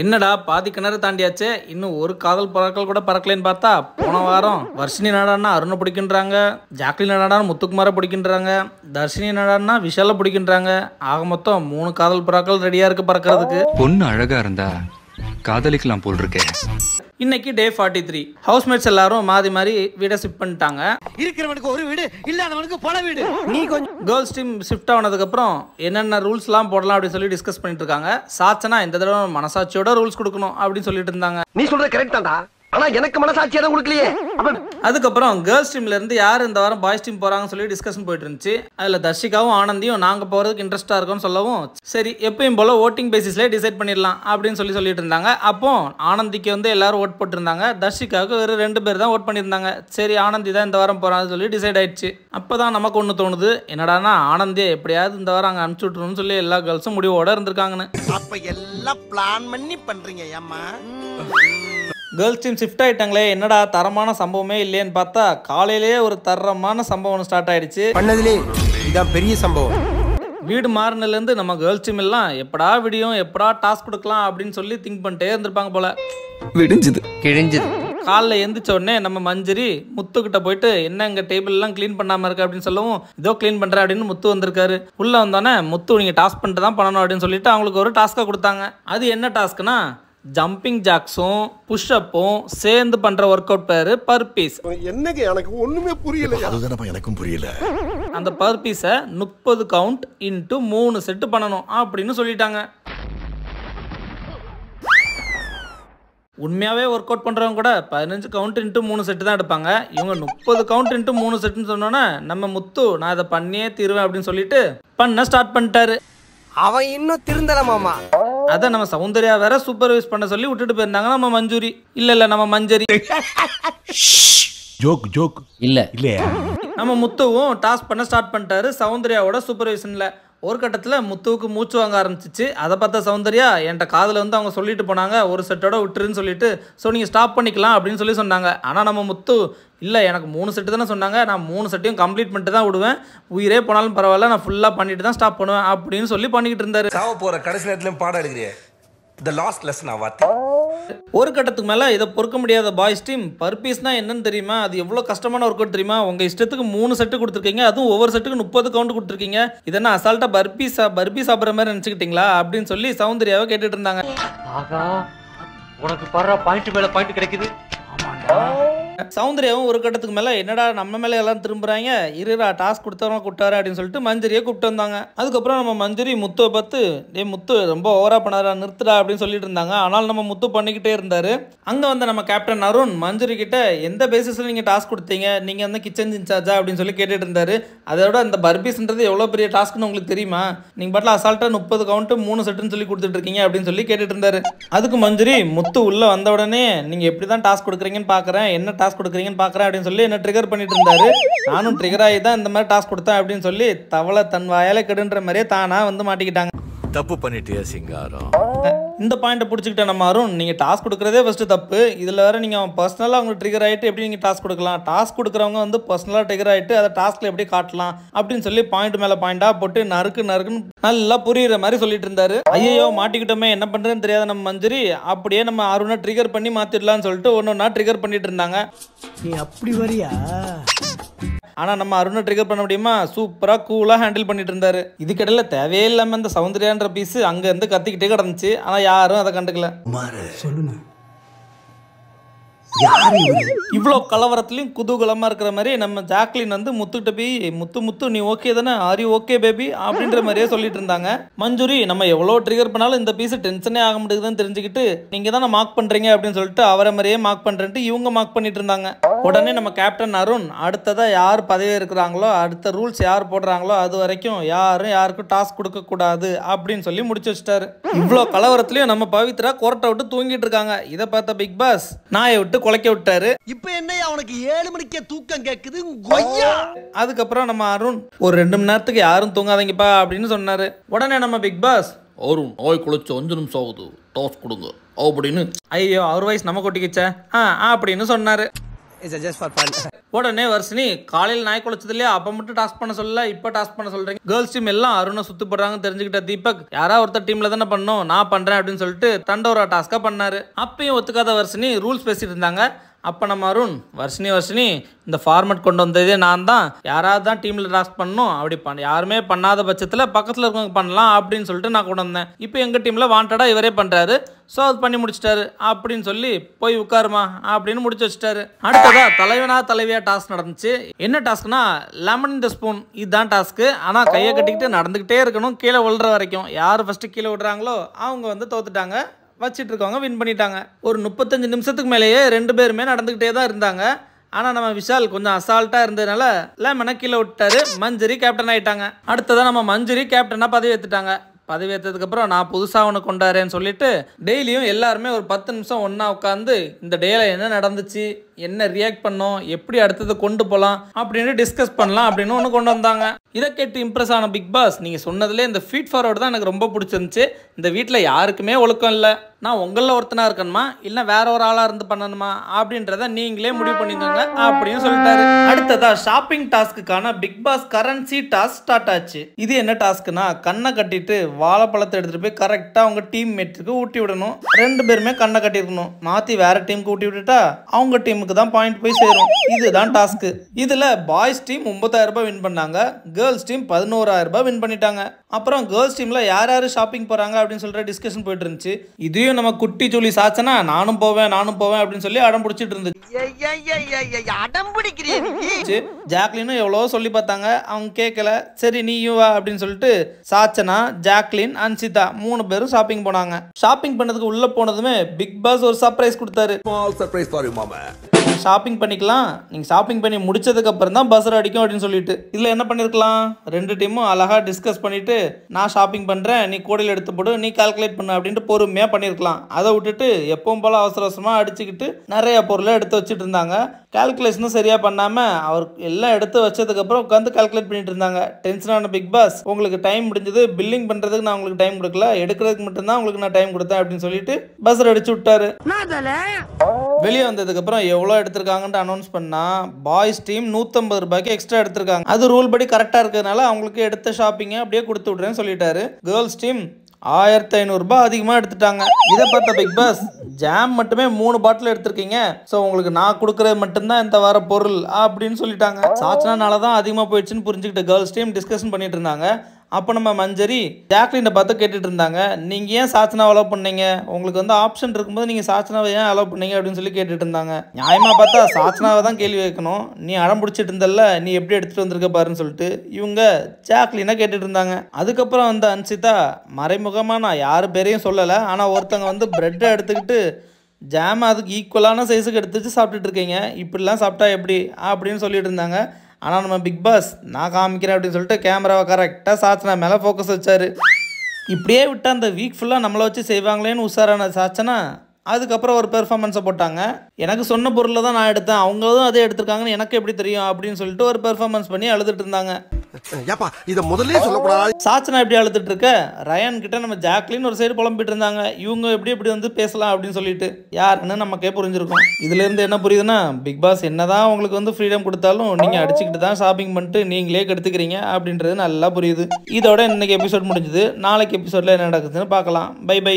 என்னடா பாதி கிணறு தாண்டியாச்சு இன்னும் ஒரு காதல் பறக்கல் கூட பறக்கலன்னு பார்த்தா போன வாரம் வர்ஷினி நாடான்னா அருணை பிடிக்கின்றாங்க ஜாக்லி நாடானா முத்துக்குமாரை பிடிக்கின்றாங்க தர்ஷினி நாடான்னா விஷால பிடிக்கின்றாங்க ஆக மொத்தம் மூணு காதல் பறக்கல் ரெடியா இருக்கு பறக்கிறதுக்கு பொண்ணு அழகா இருந்தா காதலிக்கலாம் போல் இருக்கேன் இன்னைக்கு டே ஃபார்ட்டி த்ரீ ஹவுஸ்மேட்ஸ் எல்லாரும் மாறி மாறி வீடை ஷிஃப்ட் பண்ணிட்டாங்க இருக்கிறவனுக்கு ஒரு வீடு இல்லாதவனுக்கு பல வீடு நீ கொஞ்சம் கேர்ள்ஸ் டீம் ஷிஃப்ட் ஆனதுக்கப்புறம் என்னென்ன ரூல்ஸ்லாம் போடலாம் அப்படின்னு சொல்லி டிஸ்கஸ் பண்ணிட்டு இருக்காங்க சாச்சனா இந்த தடவை மனசாட்சியோட ரூல்ஸ் கொடுக்கணும் அப்படின்னு சொல்லிட்டு இருந்தாங்க நீ சொல்றது கரெக்டா ஆனா எனக்கு மனசாட்சி எதுவும் கொடுக்கலையே அதுக்கப்புறம் கேர்ள்ஸ் டீம்ல இருந்து யார் இந்த வாரம் பாய்ஸ் டீம் போறாங்கன்னு சொல்லி டிஸ்கஷன் போயிட்டு இருந்துச்சு அதுல தர்ஷிகாவும் ஆனந்தியும் நாங்க போறதுக்கு இன்ட்ரெஸ்டா இருக்கும்னு சொல்லவும் சரி எப்பயும் போல ஓட்டிங் பேசிஸ்ல டிசைட் பண்ணிடலாம் அப்படின்னு சொல்லி சொல்லிட்டு இருந்தாங்க அப்போ ஆனந்திக்கு வந்து எல்லாரும் ஓட் போட்டிருந்தாங்க தர்ஷிகாவுக்கு வெறும் ரெண்டு பேர் தான் ஓட் பண்ணியிருந்தாங்க சரி ஆனந்தி தான் இந்த வாரம் போறான்னு சொல்லி டிசைட் ஆயிடுச்சு அப்பதான் நமக்கு ஒண்ணு தோணுது என்னடானா ஆனந்தியை எப்படியாவது இந்த வாரம் அங்க அனுப்பிச்சு விட்டுருன்னு சொல்லி எல்லா கேர்ள்ஸும் முடிவோட இருந்திருக்காங்கன்னு அப்ப எல்லாம் பிளான் பண்ணி பண்றீங்க ஏமா கேர்ள்ஸ் டீம் ஷிஃப்ட் ஆயிட்டாங்களே என்னடா தரமான சம்பவமே இல்லையேன்னு பார்த்தா காலையிலேயே ஒரு தரமான சம்பவம் ஸ்டார்ட் ஆயிடுச்சு பண்ணதுலே இதான் பெரிய சம்பவம் வீடு மாறினதுலேருந்து நம்ம கேர்ள்ஸ் டீம் எல்லாம் எப்படா விடியும் எப்படா டாஸ்க் கொடுக்கலாம் அப்படின்னு சொல்லி திங்க் பண்ணிட்டே இருந்திருப்பாங்க போல விடிஞ்சது கிழிஞ்சது காலைல எந்திரிச்ச உடனே நம்ம மஞ்சரி முத்துக்கிட்ட போயிட்டு என்ன இங்கே டேபிள்லாம் க்ளீன் பண்ணாமல் இருக்கு அப்படின்னு சொல்லவும் இதோ க்ளீன் பண்ணுறேன் அப்படின்னு முத்து வந்திருக்காரு உள்ளே வந்தோடனே முத்து நீங்கள் டாஸ்க் பண்ணிட்டு தான் பண்ணணும் அப்படின்னு சொல்லிட்டு அவங்களுக்கு ஒரு டாஸ்க்காக கொடுத்தாங்க அது என்ன டாஸ்க்குனா ஜம்பிங் ஜாக்ஸும் புஷ்அப்பும் சேர்ந்து பண்ற ஒர்க் அவுட் பேரு பர் பீஸ் என்னங்க எனக்கு ஒண்ணுமே புரியல அதுதானப்பா எனக்கும் புரியல அந்த பர் முப்பது கவுண்ட் இன்ட்டு மூணு செட்டு பண்ணணும் அப்படின்னு சொல்லிட்டாங்க உண்மையாவே ஒர்க் அவுட் பண்றவங்க கூட பதினஞ்சு கவுண்ட் இன்ட்டு மூணு செட்டு தான் எடுப்பாங்க இவங்க முப்பது கவுண்ட் இன்ட்டு மூணு செட்டுன்னு சொன்னோன்னா நம்ம முத்து நான் அதை பண்ணியே தீருவேன் அப்படின்னு சொல்லிட்டு பண்ண ஸ்டார்ட் பண்ணிட்டாரு அவன் இன்னும் திருந்தலமாமா அதை நம்ம சௌந்தர்யா வேற சூப்பர்வைஸ் பண்ண சொல்லி விட்டுட்டு போயிருந்தாங்க நம்ம மஞ்சூரி இல்ல இல்ல நம்ம மஞ்சரி ஜோக் ஜோக் இல்ல இல்லையா நம்ம முத்துவும் டாஸ்க் பண்ண ஸ்டார்ட் பண்ணிட்டாரு சௌந்தர்யாவோட சூப்பர்வைசன்ல ஒரு கட்டத்தில் முத்துவுக்கு மூச்சு வாங்க ஆரம்பிச்சிச்சு அதை பார்த்த சௌந்தர்யா என்கிட்ட காதில் வந்து அவங்க சொல்லிட்டு போனாங்க ஒரு செட்டோட விட்டுருன்னு சொல்லிட்டு ஸோ நீங்கள் ஸ்டாப் பண்ணிக்கலாம் அப்படின்னு சொல்லி சொன்னாங்க ஆனால் நம்ம முத்து இல்லை எனக்கு மூணு செட்டு தானே சொன்னாங்க நான் மூணு செட்டையும் கம்ப்ளீட் பண்ணிட்டு தான் விடுவேன் உயிரே போனாலும் பரவாயில்ல நான் ஃபுல்லாக பண்ணிட்டு தான் ஸ்டாப் பண்ணுவேன் அப்படின்னு சொல்லி பண்ணிக்கிட்டு இருந்தாரு போகிற கடைசி நேரத்துலையும் பாடம் த லாஸ்ட் லெசன் வார்த்தை ஒரு கட்டத்துக்கு மேலே இதை பொறுக்க முடியாத பாய்ஸ் டீம் பர்பீஸ்னா என்னன்னு தெரியுமா அது எவ்வளோ கஷ்டமான ஒர்க் அவுட் தெரியுமா உங்கள் இஷ்டத்துக்கு மூணு செட்டு கொடுத்துருக்கீங்க அதுவும் ஒவ்வொரு செட்டுக்கு முப்பது கவுண்ட் கொடுத்துருக்கீங்க இதெல்லாம் அசால்ட்டாக பர்பீஸ் பர்பீஸ் சாப்பிட்ற மாதிரி நினச்சிக்கிட்டீங்களா அப்படின்னு சொல்லி சௌந்தர்யாவை கேட்டுட்டு இருந்தாங்க உனக்கு பாரு பாயிண்ட் மேல பாயிண்ட் கிடைக்குது ஆமாண்டா சௌந்தர்யாவும் ஒரு கட்டத்துக்கு மேலே என்னடா நம்ம மேலே எல்லாம் திரும்புறாங்க இருடா டாஸ்க் கொடுத்தவங்க கூப்பிட்டாரு அப்படின்னு சொல்லிட்டு மஞ்சரியை கூப்பிட்டு வந்தாங்க அதுக்கப்புறம் நம்ம மஞ்சரி முத்துவை பார்த்து டே முத்து ரொம்ப ஓவரா பண்ணாரா நிறுத்துடா அப்படின்னு சொல்லிட்டு இருந்தாங்க ஆனால் நம்ம முத்து பண்ணிக்கிட்டே இருந்தார் அங்கே வந்து நம்ம கேப்டன் அருண் மஞ்சரி கிட்ட எந்த பேசிஸில் நீங்கள் டாஸ்க் கொடுத்தீங்க நீங்கள் வந்து கிச்சன் இன்சார்ஜா அப்படின்னு சொல்லி கேட்டுட்டு இருந்தார் அதோட அந்த பர்பீஸ்ன்றது எவ்வளோ பெரிய டாஸ்க்னு உங்களுக்கு தெரியுமா நீங்கள் பாட்டில் அசால்ட்டாக முப்பது கவுண்ட்டு மூணு செட்டுன்னு சொல்லி கொடுத்துட்டு இருக்கீங்க அப்படின்னு சொல்லி கேட்டுட்டு இருந்தாரு அதுக்கு மஞ்சரி முத்து உள்ளே வந்த உடனே நீங்கள் எப்படி தான் டாஸ்க் கொடுக்குறீங்கன்னு பார்க்குறேன் என்ன டாஸ்க் டாஸ்க் கொடுக்குறீங்கன்னு பார்க்குறேன் அப்படின்னு சொல்லி என்ன ட்ரிகர் பண்ணிட்டு இருந்தாரு நானும் ட்ரிகர் ஆகி தான் இந்த மாதிரி டாஸ்க் கொடுத்தேன் அப்படின்னு சொல்லி தவளை தன் வாயால கெடுன்ற மாதிரியே தானாக வந்து மாட்டிக்கிட்டாங்க தப்பு பண்ணிட்டியா சிங்காரம் இந்த பாயிண்ட்டை பிடிச்சிக்கிட்ட நம்ம அருண் நீங்கள் டாஸ்க் கொடுக்குறதே ஃபஸ்ட்டு தப்பு இதில் வேறு நீங்கள் அவன் பர்சனலாக அவங்க ட்ரிகர் ஆகிட்டு எப்படி நீங்கள் டாஸ்க் கொடுக்கலாம் டாஸ்க் கொடுக்குறவங்க வந்து பர்சனலாக ட்ரிகர் ஆகிட்டு அதை டாஸ்க்கில் எப்படி காட்டலாம் அப்படின்னு சொல்லி பாயிண்ட் மேலே பாயிண்டாக போட்டு நறுக்கு நறுக்குன்னு நல்லா புரியுற மாதிரி சொல்லிட்டு இருந்தாரு ஐயோ மாட்டிக்கிட்டோமே என்ன பண்ணுறதுன்னு தெரியாத நம்ம மஞ்சரி அப்படியே நம்ம அருணை ட்ரிகர் பண்ணி மாற்றிடலான்னு சொல்லிட்டு ஒன்று ஒன்றா ட்ரிகர் பண்ணிட்டு இருந்தாங்க நீ அப்படி வரியா ஆனால் நம்ம அருணை ட்ரிகர் பண்ண முடியுமா சூப்பராக கூலாக ஹேண்டில் பண்ணிட்டு இருந்தார் இதுக்கிடையில் தேவையே இல்லாமல் இந்த சௌந்தர்யான்ற பீஸ் அங்கேருந்து கத்திக்கிட்டே கிடந்துச்சு ஆனால் யாரும் அதை கண்டுக்கல சொல்லுங்க இவ்வளோ கலவரத்துலையும் குதூகலமாக இருக்கிற மாதிரி நம்ம ஜாக்லின் வந்து முத்துக்கிட்ட போய் முத்து முத்து நீ ஓகே தானே ஆரி ஓகே பேபி அப்படின்ற மாதிரியே சொல்லிட்டு இருந்தாங்க மஞ்சுரி நம்ம எவ்வளோ ட்ரிகர் பண்ணாலும் இந்த பீஸ் டென்ஷனே ஆக முடியுதுன்னு தெரிஞ்சுக்கிட்டு நீங்கள் தானே மார்க் பண்ணுறீங்க அப்படின்னு சொல்லிட்டு அவரை மாதிரியே மார்க் பண்ணுறேன்ட்டு இவங்க மார்க் பண்ணிட்டு இருந்தாங்க உடனே நம்ம கேப்டன் அருண் அடுத்ததாக யார் பதவி இருக்கிறாங்களோ அடுத்த ரூல்ஸ் யார் போடுறாங்களோ அது வரைக்கும் யாரும் யாருக்கும் டாஸ்க் கொடுக்கக்கூடாது அப்படின்னு சொல்லி முடிச்சு வச்சிட்டாரு இவ்வளோ கலவரத்துலையும் நம்ம பவித்ரா கோர்ட்டை விட்டு தூங்கிட்டு இருக்காங்க இதை பார்த்த பிக் பாஸ் நாயை விட்டு குலைக்க விட்டாரு இப்ப என்ன அவனுக்கு ஏழு மணிக்கே தூக்கம் கேக்குது அதுக்கப்புறம் நம்ம அருண் ஒரு ரெண்டு மணி நேரத்துக்கு யாரும் தூங்காதீங்கப்பா அப்படின்னு சொன்னாரு உடனே நம்ம பிக் பாஸ் அருண் நோய் குளிச்சு அஞ்சு நிமிஷம் ஆகுது டாஸ் கொடுங்க அப்படின்னு ஐயோ அவர் வயசு நம்ம கொட்டிக்கிச்சே ஆ அப்படின்னு சொன்னாரு இட்ஸ் ஜஸ்ட் ஃபார் ஃபன் உடனே வர்ஷினி காலையில் நாய் குளிச்சதுலயே இல்லையா அப்போ மட்டும் டாஸ்க் பண்ண சொல்லல இப்போ டாஸ்க் பண்ண சொல்கிறீங்க கேர்ள்ஸ் டீம் எல்லாம் அருணை சுத்துப்படுறாங்கன்னு தெரிஞ்சுக்கிட்ட தீபக் யாரா ஒருத்தர் டீமில் தானே பண்ணும் நான் பண்ணுறேன் அப்படின்னு சொல்லிட்டு தண்டோரா டாஸ்க்காக பண்ணார் அப்பயும் ஒத்துக்காத வர்ஷினி ரூல்ஸ் பேசிட்டு இருந்தாங்க அப்போ நம்ம அருண் வருஷினி வருஷினி இந்த ஃபார்மேட் கொண்டு வந்ததே நான் தான் யாராவது தான் டீமில் டிராஸ்ட் பண்ணணும் அப்படி பண்ண யாருமே பண்ணாத பட்சத்தில் பக்கத்தில் இருக்கவங்க பண்ணலாம் அப்படின்னு சொல்லிட்டு நான் கொண்டு வந்தேன் இப்போ எங்கள் டீமில் வாண்டடாக இவரே பண்ணுறாரு ஸோ அது பண்ணி முடிச்சிட்டாரு அப்படின்னு சொல்லி போய் உட்காருமா அப்படின்னு முடிச்சு வச்சிட்டாரு அடுத்ததா தலைவனா தலைவியா டாஸ்க் நடந்துச்சு என்ன டாஸ்க்னா லெமன் இந்த ஸ்பூன் இதுதான் டாஸ்க்கு ஆனால் கையை கட்டிக்கிட்டு நடந்துக்கிட்டே இருக்கணும் கீழே விழுற வரைக்கும் யார் ஃபஸ்ட்டு கீழே விடுறாங்களோ அவங்க வந்து தோத்துட்டாங்க வச்சுட்டு இருக்கவங்க வின் பண்ணிட்டாங்க ஒரு முப்பத்தஞ்சு நிமிஷத்துக்கு மேலேயே ரெண்டு பேருமே நடந்துக்கிட்டே தான் இருந்தாங்க ஆனால் நம்ம விஷால் கொஞ்சம் அசால்ட்டாக இருந்ததுனால லேமனை கீழே விட்டாரு மஞ்சரி கேப்டன் ஆகிட்டாங்க அடுத்ததான் நம்ம மஞ்சரி கேப்டனாக பதவி ஏற்றுட்டாங்க பதவியேற்றதுக்கப்புறம் நான் புதுசாக ஒன்று கொண்டாடுறேன்னு சொல்லிட்டு டெய்லியும் எல்லாருமே ஒரு பத்து நிமிஷம் ஒன்றா உட்காந்து இந்த டேயில் என்ன நடந்துச்சு என்ன ரியாக்ட் பண்ணோம் எப்படி அடுத்தது கொண்டு போகலாம் அப்படின்னு டிஸ்கஸ் பண்ணலாம் அப்படின்னு ஒன்று கொண்டு வந்தாங்க இதை கேட்டு இம்ப்ரெஸ் ஆன பிக் பாஸ் நீங்கள் சொன்னதுலேயே இந்த ஃபீட் ஃபார்வர்டு தான் எனக்கு ரொம்ப பிடிச்சிருந்துச்சு இந்த வீட்டில் யாருக்குமே ஒழுக்கம் இல்லை நான் உங்களில் ஒருத்தனாக இருக்கணுமா இல்லை வேற ஒரு ஆளாக இருந்து பண்ணணுமா அப்படின்றத நீங்களே முடிவு பண்ணிக்கோங்க அப்படின்னு சொல்லிட்டாரு அடுத்ததா ஷாப்பிங் டாஸ்க்குக்கான big boss currency task start ஆச்சு இது என்ன டாஸ்க்குனா கண்ணை கட்டிட்டு வாழைப்பழத்தை எடுத்துகிட்டு போய் கரெக்டாக அவங்க டீம் மேட்டுக்கு ஊட்டி விடணும் ரெண்டு பேருமே கண்ணை கட்டியிருக்கணும் மாற்றி வேறு டீமுக்கு ஊட்டி விட்டுட்டா அவங்க டீமுக்கு தான் பாயிண்ட் போய் சேரும் இதுதான் டாஸ்க்கு இதில் பாய்ஸ் டீம் ஒன்பதாயிரம் ரூபாய் வின் பண்ணாங்க கேர்ள்ஸ் டீம் பதினோராயிரம் ரூபாய் வின் பண்ணிட்டாங்க அப்புறம் கேர்ள்ஸ் டீமில் யார் யார் ஷாப்பிங் போகிறாங்க அப்படின்னு சொல்கிற டிஸ்கஷன் போயிட்டு இருந்துச்சு இதையும் நம்ம குட்டி சொல்லி சாச்சனா நானும் போவேன் நானும் போவேன் அப்படின்னு சொல்லி அடம் பிடிச்சிட்டு இருந்துச்சு அடம் ஜாக்லினும் எவ்வளோ சொல்லி பார்த்தாங்க அவங்க கேட்கல சரி நீயும் வா அப்படின்னு சொல்லிட்டு சாச்சனா ஜாக்லின் அன்சிதா மூணு பேரும் ஷாப்பிங் போனாங்க ஷாப்பிங் பண்ணதுக்கு உள்ளே போனதுமே பிக் பாஸ் ஒரு சர்ப்ரைஸ் கொடுத்தாரு சர்ப்ரைஸ் பாரு ஷாப்பிங் பண்ணிக்கலாம் நீங்கள் ஷாப்பிங் பண்ணி முடிச்சதுக்கு அப்புறம் தான் பஸ்ஸர் அடிக்கும் அப்படின்னு சொல்லிட்டு இதில் என்ன பண்ணியிருக்கலாம் ரெண்டு டீமும் அழகாக டிஸ்கஸ் பண்ணிட்டு நான் ஷாப்பிங் பண்ணுறேன் நீ கூடையில் எடுத்து போடு நீ கால்குலேட் பண்ண அப்படின்ட்டு பொறுமையாக பண்ணியிருக்கலாம் அதை விட்டுட்டு எப்பவும் போல் அவசர அவசரமாக அடிச்சுக்கிட்டு நிறைய பொருளை எடுத்து வச்சுட்டு இருந்தாங்க கால்குலேஷனும் சரியாக பண்ணாமல் அவர் எல்லாம் எடுத்து வச்சதுக்கப்புறம் உட்காந்து கால்குலேட் பண்ணிட்டு இருந்தாங்க டென்ஷனான பிக் பாஸ் உங்களுக்கு டைம் முடிஞ்சது பில்லிங் பண்ணுறதுக்கு நான் உங்களுக்கு டைம் கொடுக்கல எடுக்கிறதுக்கு மட்டும்தான் உங்களுக்கு நான் டைம் கொடுத்தேன் அப்படின்னு சொல்லிட்டு பஸ்ஸில் அடிச்சு விட்டாரு வெளியே வந்ததுக்கப்புறம் எவ்வளோ எடுத்திருக்காங்கன்னு அனௌன்ஸ் பண்ணால் பாய்ஸ் டீம் நூற்றம்பது ரூபாய்க்கு எக்ஸ்ட்ரா எடுத்திருக்காங்க அது ரூல் படி கரெக்டாக இருக்கிறதுனால அவங்களுக்கு எடுத்த ஷாப்பிங்கை அப்படியே கொடுத்து சேர்த்து சொல்லிட்டாரு கேர்ள்ஸ் டீம் ஆயிரத்தி ஐநூறுரூபா அதிகமாக எடுத்துட்டாங்க இதை பார்த்த பிக் பாஸ் ஜாம் மட்டுமே மூணு பாட்டில் எடுத்திருக்கீங்க ஸோ உங்களுக்கு நான் கொடுக்குறது மட்டும்தான் இந்த வார பொருள் அப்படின்னு சொல்லிட்டாங்க சாச்சனால தான் அதிகமாக போயிடுச்சுன்னு புரிஞ்சுக்கிட்டு கேர்ள்ஸ் டீம் டிஸ்கஷன் பண்ணிட்டு இருந்தாங்க அப்போ நம்ம மஞ்சரி ஜாக்லினை பார்த்து கேட்டுட்டு இருந்தாங்க நீங்கள் ஏன் சாச்சனாவை அலோவ் பண்ணீங்க உங்களுக்கு வந்து ஆப்ஷன் இருக்கும்போது நீங்கள் சாச்சனாவை ஏன் அலோவ் பண்ணீங்க அப்படின்னு சொல்லி கேட்டுட்டு இருந்தாங்க நியாயமாக பார்த்தா சாச்சனாவை தான் கேள்வி வைக்கணும் நீ அடம் பிடிச்சிட்டு இருந்தல நீ எப்படி எடுத்துகிட்டு வந்திருக்க பாருன்னு சொல்லிட்டு இவங்க ஜாக்லினாக கேட்டுட்டு இருந்தாங்க அதுக்கப்புறம் வந்து அன்சிதா மறைமுகமாக நான் யார் பேரையும் சொல்லலை ஆனால் ஒருத்தங்க வந்து பிரெட்டை எடுத்துக்கிட்டு ஜாம் அதுக்கு ஈக்குவலான சைஸுக்கு எடுத்து வச்சு சாப்பிட்டுட்டு இருக்கீங்க இப்படிலாம் சாப்பிட்டா எப்படி அப்படின்னு சொல்லிட்டு இருந்தாங்க ஆனால் நம்ம பிக் பாஸ் நான் காமிக்கிறேன் அப்படின்னு சொல்லிட்டு கேமராவை கரெக்டாக சாச்சனா மேலே ஃபோக்கஸ் வச்சார் இப்படியே விட்டால் அந்த வீக் ஃபுல்லாக நம்மளை வச்சு செய்வாங்களேன்னு உஷாரான சாச்சனா அதுக்கப்புறம் ஒரு பெர்ஃபார்மன்ஸை போட்டாங்க எனக்கு சொன்ன பொருளில் தான் நான் எடுத்தேன் அவங்களும் அதே எடுத்திருக்காங்கன்னு எனக்கு எப்படி தெரியும் அப்படின்னு சொல்லிட்டு ஒரு பெர்ஃபார்மன்ஸ் பண்ணி அழுதுட்டு இருந்தாங்க ஏப்பா இதை முதல்ல சொல்லக்கூடாது சாச்சனா எப்படி அழுத்துட்டு இருக்க ரயான் கிட்ட நம்ம ஜாக்லின் ஒரு சைடு புலம்பிட்டு இருந்தாங்க இவங்க எப்படி எப்படி வந்து பேசலாம் அப்படின்னு சொல்லிட்டு யாருன்னு நமக்கே புரிஞ்சிருக்கும் இதுல இருந்து என்ன புரியுதுன்னா பிக் பாஸ் என்னதான் உங்களுக்கு வந்து ஃப்ரீடம் கொடுத்தாலும் நீங்க அடிச்சுக்கிட்டு தான் ஷாப்பிங் பண்ணிட்டு நீங்களே கெடுத்துக்கிறீங்க அப்படின்றது நல்லா புரியுது இதோட இன்னைக்கு எபிசோட் முடிஞ்சது நாளைக்கு எபிசோட்ல என்ன நடக்குதுன்னு பார்க்கலாம் பை பை